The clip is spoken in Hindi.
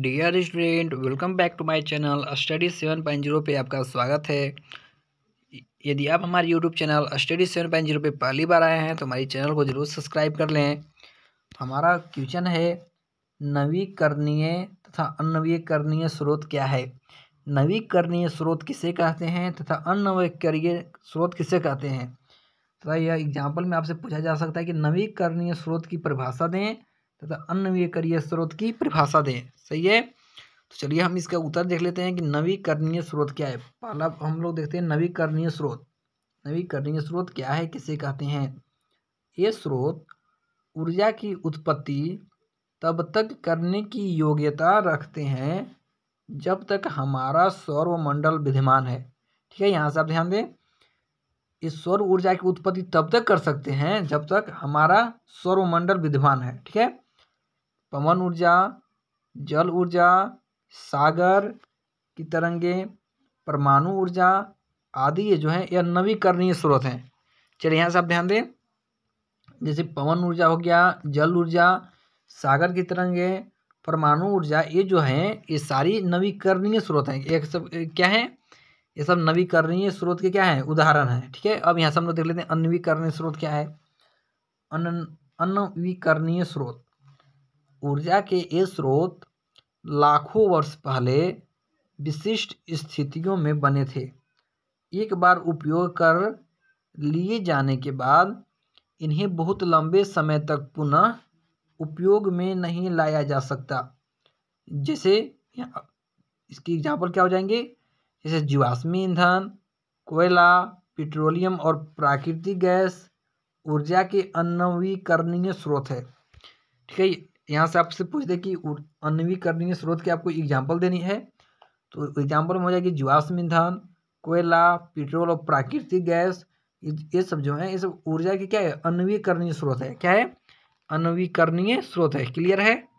dear student welcome back to my channel study seven point zero पर आपका स्वागत है यदि आप हमारे YouTube channel study seven point zero पर पहली बार आए हैं तो हमारे चैनल को जरूर सब्सक्राइब कर लें हमारा क्वेश्चन है नवीकरणीय तथा अनवीकरणीय स्रोत क्या है नवीकरणीय स्रोत किसे कहते हैं तथा अनवीकरणीय स्रोत किसे कहते हैं तथा यह एग्जाम्पल में आपसे पूछा जा सकता है कि नवीकरणीय स्रोत की परिभाषा दें तथा अन्य स्रोत की परिभाषा दें सही है तो चलिए हम इसका उत्तर देख लेते हैं कि नवीकरणीय स्रोत क्या है पहला हम लोग देखते हैं नवीकरणीय स्रोत नवीकरणीय स्रोत क्या है किसे कहते हैं ये स्रोत ऊर्जा की उत्पत्ति तब तक करने की योग्यता रखते हैं जब तक हमारा सौरमंडल विद्यमान है ठीक है यहाँ से आप ध्यान दें इस सौर ऊर्जा की उत्पत्ति तब तक कर सकते हैं जब तक हमारा सौरमंडल विद्यमान है ठीक है पवन ऊर्जा जल ऊर्जा सागर की तरंगे परमाणु ऊर्जा आदि ये जो है यह नवीकरणीय स्रोत हैं चलिए यहाँ से आप ध्यान दें जैसे पवन ऊर्जा हो गया जल ऊर्जा सागर की तरंगे परमाणु ऊर्जा ये जो हैं ये सारी नवीकरणीय स्रोत हैं एक सब क्या है ये सब नवीकरणीय स्रोत के क्या है उदाहरण है ठीक है अब यहाँ से हम लोग देख लेते हैं अनवीकरणीय स्रोत क्या है अन अनवीकरणीय स्रोत ऊर्जा के ये स्रोत लाखों वर्ष पहले विशिष्ट स्थितियों में बने थे एक बार उपयोग कर लिए जाने के बाद इन्हें बहुत लंबे समय तक पुनः उपयोग में नहीं लाया जा सकता जैसे इसकी एग्जाम्पल क्या हो जाएंगे जैसे जीवाश्मी ईंधन कोयला पेट्रोलियम और प्राकृतिक गैस ऊर्जा के अनवीकरणीय स्रोत है ठीक है यहाँ से आपसे पूछ दे कि अन्वीकरणीय स्रोत की आपको एग्जाम्पल देनी है तो एग्जाम्पल में हो जाएगी जीवाश्म ईंधन कोयला पेट्रोल और प्राकृतिक गैस ये सब जो है ये सब ऊर्जा के क्या है अन्वीकरणीय स्रोत है क्या है अनवीकरणीय स्रोत है क्लियर है